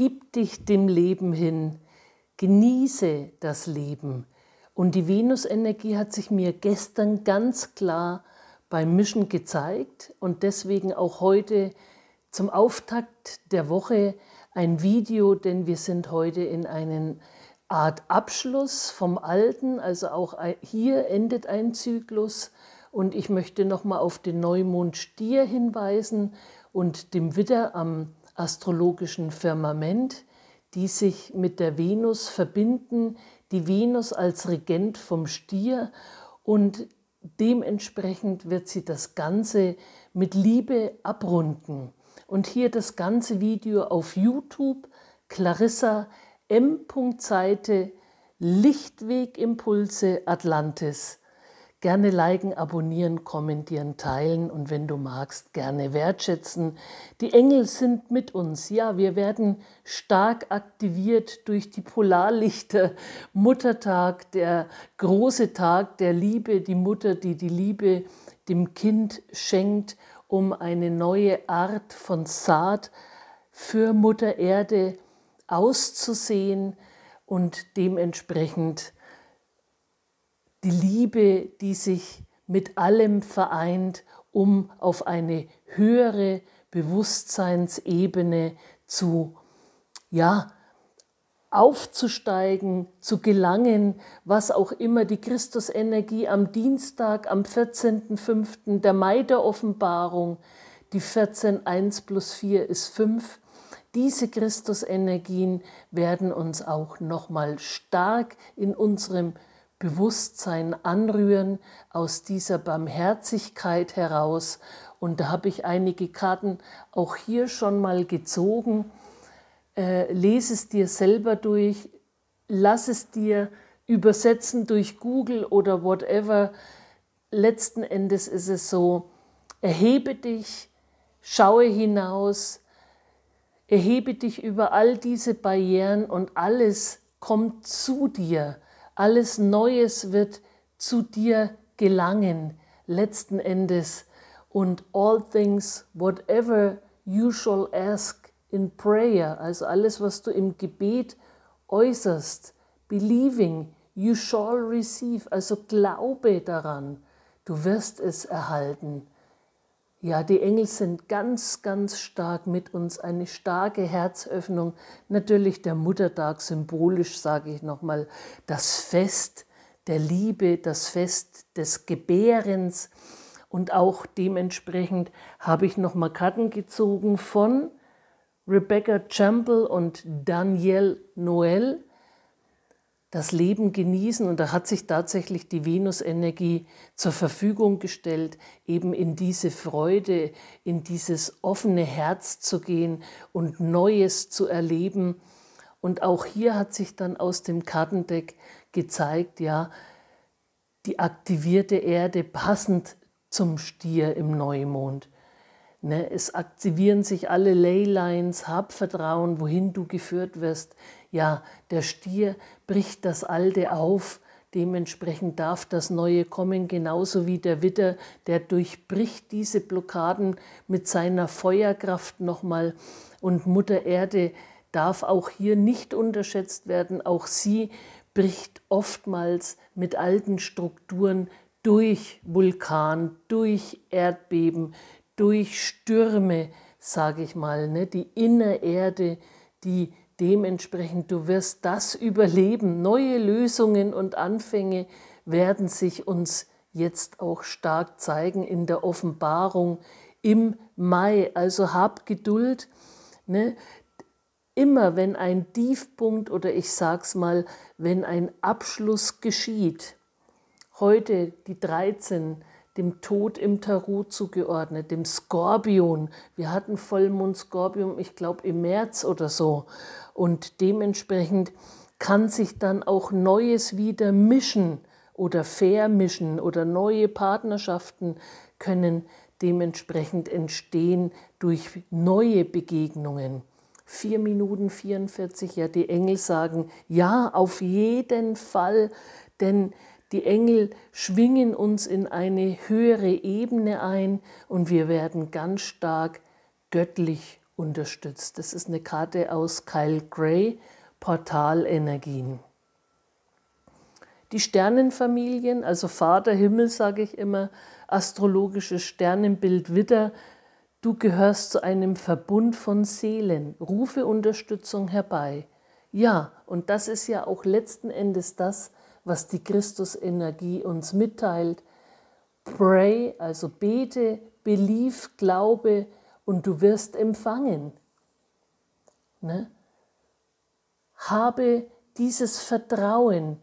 Gib dich dem Leben hin. Genieße das Leben. Und die Venus-Energie hat sich mir gestern ganz klar beim Mischen gezeigt und deswegen auch heute zum Auftakt der Woche ein Video, denn wir sind heute in einer Art Abschluss vom Alten, also auch hier endet ein Zyklus und ich möchte nochmal auf den Neumond Stier hinweisen und dem Widder am astrologischen Firmament, die sich mit der Venus verbinden, die Venus als Regent vom Stier und dementsprechend wird sie das Ganze mit Liebe abrunden. Und hier das ganze Video auf YouTube, Clarissa M. Seite, Lichtwegimpulse Atlantis. Gerne liken, abonnieren, kommentieren, teilen und wenn du magst, gerne wertschätzen. Die Engel sind mit uns. Ja, wir werden stark aktiviert durch die Polarlichter. Muttertag, der große Tag der Liebe, die Mutter, die die Liebe dem Kind schenkt, um eine neue Art von Saat für Mutter Erde auszusehen und dementsprechend zu die Liebe, die sich mit allem vereint, um auf eine höhere Bewusstseinsebene zu, ja, aufzusteigen, zu gelangen, was auch immer die Christusenergie am Dienstag, am 14.05. der Mai der Offenbarung, die 14, 1 plus 4 ist 5. Diese Christusenergien werden uns auch nochmal stark in unserem Bewusstsein anrühren aus dieser Barmherzigkeit heraus. Und da habe ich einige Karten auch hier schon mal gezogen. Äh, lese es dir selber durch, lass es dir übersetzen durch Google oder whatever. Letzten Endes ist es so, erhebe dich, schaue hinaus, erhebe dich über all diese Barrieren und alles kommt zu dir alles Neues wird zu dir gelangen, letzten Endes. Und all things, whatever you shall ask in prayer, also alles, was du im Gebet äußerst, believing, you shall receive, also glaube daran, du wirst es erhalten. Ja, die Engel sind ganz, ganz stark mit uns, eine starke Herzöffnung. Natürlich der Muttertag symbolisch, sage ich nochmal, das Fest der Liebe, das Fest des Gebärens. Und auch dementsprechend habe ich nochmal Karten gezogen von Rebecca Chample und Danielle Noel das Leben genießen. Und da hat sich tatsächlich die Venus-Energie zur Verfügung gestellt, eben in diese Freude, in dieses offene Herz zu gehen und Neues zu erleben. Und auch hier hat sich dann aus dem Kartendeck gezeigt, ja, die aktivierte Erde passend zum Stier im Neumond. Ne, es aktivieren sich alle Leylines, hab Vertrauen, wohin du geführt wirst. Ja, der Stier bricht das Alte auf, Dementsprechend darf das Neue kommen, genauso wie der Witter, der durchbricht diese Blockaden mit seiner Feuerkraft nochmal. Und Mutter Erde darf auch hier nicht unterschätzt werden. Auch sie bricht oftmals mit alten Strukturen durch Vulkan, durch Erdbeben, durch Stürme, sage ich mal. Ne? Die Innererde, die Dementsprechend, du wirst das überleben. Neue Lösungen und Anfänge werden sich uns jetzt auch stark zeigen in der Offenbarung im Mai. Also hab Geduld. Ne? Immer wenn ein Tiefpunkt oder ich sag's mal, wenn ein Abschluss geschieht, heute die 13, dem Tod im Tarot zugeordnet, dem Skorpion. Wir hatten Vollmond Skorpion, ich glaube im März oder so. Und dementsprechend kann sich dann auch Neues wieder mischen oder vermischen oder neue Partnerschaften können dementsprechend entstehen durch neue Begegnungen. 4 Minuten 44, ja, die Engel sagen, ja, auf jeden Fall, denn die Engel schwingen uns in eine höhere Ebene ein und wir werden ganz stark göttlich unterstützt. Das ist eine Karte aus Kyle Gray, Portalenergien. Die Sternenfamilien, also Vater Himmel sage ich immer, astrologisches Sternenbild Witter, du gehörst zu einem Verbund von Seelen, rufe Unterstützung herbei. Ja, und das ist ja auch letzten Endes das, was die Christusenergie uns mitteilt. Pray, also bete, belief, glaube und du wirst empfangen. Ne? Habe dieses Vertrauen.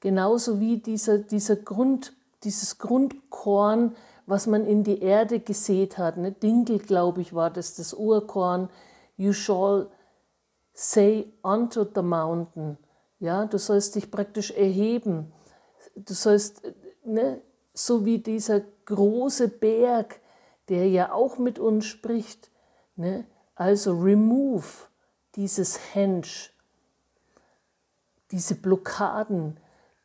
Genauso wie dieser, dieser Grund, dieses Grundkorn, was man in die Erde gesät hat. Ne? Dinkel, glaube ich, war das, das Urkorn. You shall say unto the mountain. Ja, du sollst dich praktisch erheben. Du sollst, ne, so wie dieser große Berg, der ja auch mit uns spricht. Ne? Also remove dieses Hench, diese Blockaden,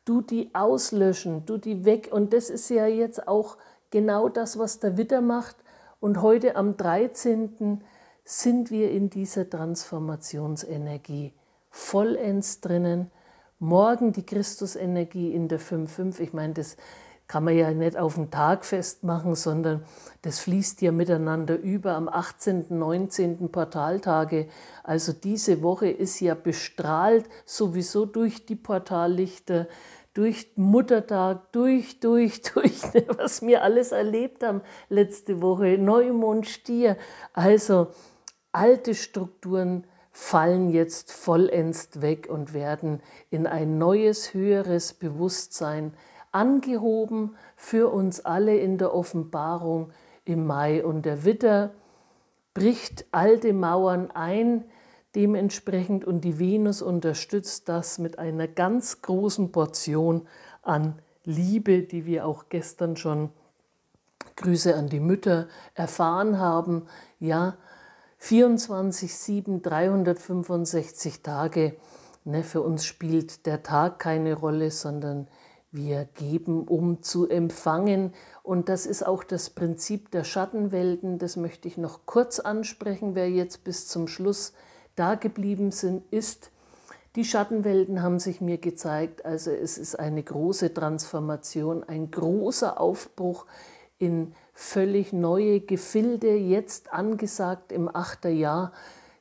du die auslöschen, du die weg. Und das ist ja jetzt auch genau das, was der Witter macht. Und heute am 13 sind wir in dieser Transformationsenergie vollends drinnen. Morgen die Christusenergie in der 5.5. Ich meine, das kann man ja nicht auf den Tag festmachen, sondern das fließt ja miteinander über am 18., 19. Portaltage. Also diese Woche ist ja bestrahlt sowieso durch die Portallichter, durch Muttertag, durch, durch, durch, was wir alles erlebt haben letzte Woche, Neumond, Stier. Also alte Strukturen fallen jetzt vollends weg und werden in ein neues, höheres Bewusstsein angehoben für uns alle in der Offenbarung im Mai. Und der Witter bricht alte Mauern ein, dementsprechend, und die Venus unterstützt das mit einer ganz großen Portion an Liebe, die wir auch gestern schon, Grüße an die Mütter, erfahren haben. Ja, 24, 7, 365 Tage. Ne, für uns spielt der Tag keine Rolle, sondern wir geben, um zu empfangen. Und das ist auch das Prinzip der Schattenwelten. Das möchte ich noch kurz ansprechen. Wer jetzt bis zum Schluss da geblieben sind, ist, die Schattenwelten haben sich mir gezeigt. Also es ist eine große Transformation, ein großer Aufbruch in völlig neue Gefilde, jetzt angesagt im Jahr.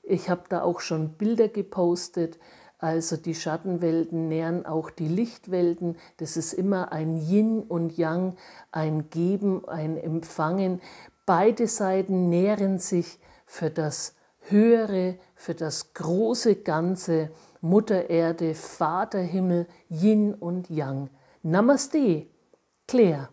Ich habe da auch schon Bilder gepostet. Also die Schattenwelten nähern auch die Lichtwelten. Das ist immer ein Yin und Yang, ein Geben, ein Empfangen. Beide Seiten nähren sich für das Höhere, für das große Ganze, Mutter Erde, Vater Himmel, Yin und Yang. Namaste, Claire.